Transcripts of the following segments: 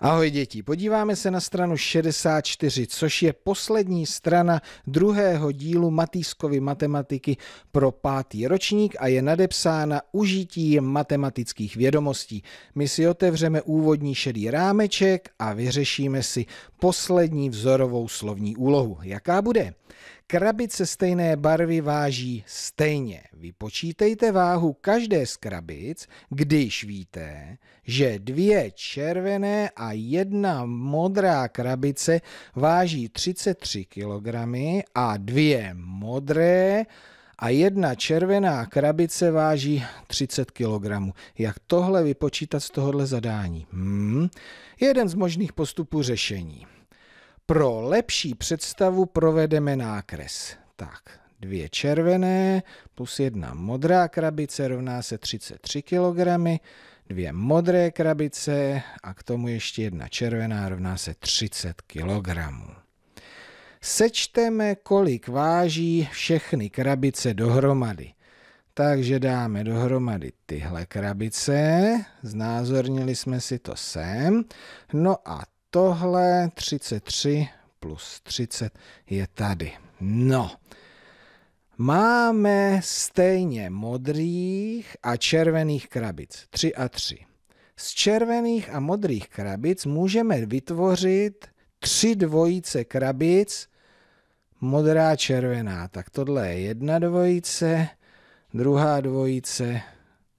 Ahoj děti, podíváme se na stranu 64, což je poslední strana druhého dílu Matýskovy matematiky pro pátý ročník a je nadepsána užití matematických vědomostí. My si otevřeme úvodní šedý rámeček a vyřešíme si poslední vzorovou slovní úlohu. Jaká bude? Krabice stejné barvy váží stejně. Vypočítejte váhu každé z krabic, když víte, že dvě červené a jedna modrá krabice váží 33 kg a dvě modré a jedna červená krabice váží 30 kg. Jak tohle vypočítat z tohohle zadání? Hmm. Jeden z možných postupů řešení. Pro lepší představu provedeme nákres. Tak, dvě červené plus jedna modrá krabice rovná se 33 kg, dvě modré krabice a k tomu ještě jedna červená rovná se 30 kg. Sečteme, kolik váží všechny krabice dohromady. Takže dáme dohromady tyhle krabice, znázornili jsme si to sem, no a tohle 33 plus 30 je tady. No, máme stejně modrých a červených krabic, 3 a 3. Z červených a modrých krabic můžeme vytvořit tři dvojice krabic, modrá, červená. Tak tohle je jedna dvojice, druhá dvojice,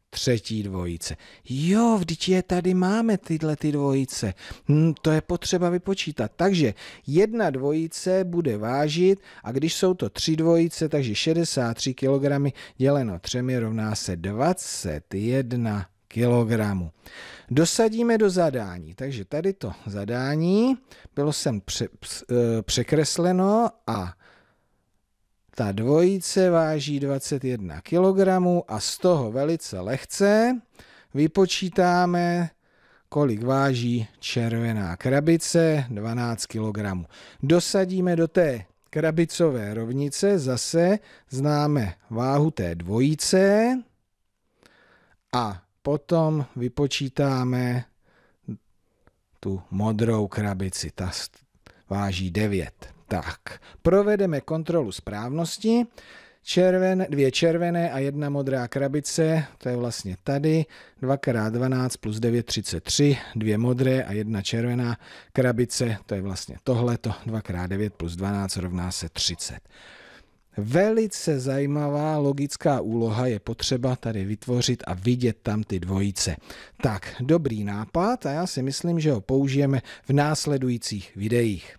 třetí dvojice. Jo, vždyť je tady máme tyhle ty dvojice. Hm, to je potřeba vypočítat. Takže jedna dvojice bude vážit a když jsou to tři dvojice, takže 63 kg děleno třemi rovná se 21 kg. Dosadíme do zadání. Takže tady to zadání bylo sem pře, eh, překresleno a ta dvojice váží 21 kg a z toho velice lehce vypočítáme, kolik váží červená krabice, 12 kg. Dosadíme do té krabicové rovnice, zase známe váhu té dvojice a potom vypočítáme tu modrou krabici, ta váží 9. Tak, provedeme kontrolu správnosti. Červen, dvě červené a jedna modrá krabice, to je vlastně tady, 2x12 plus 9, 33, dvě modré a jedna červená krabice, to je vlastně tohleto, 2x9 plus 12 rovná se 30. Velice zajímavá logická úloha je potřeba tady vytvořit a vidět tam ty dvojice. Tak, dobrý nápad a já si myslím, že ho použijeme v následujících videích.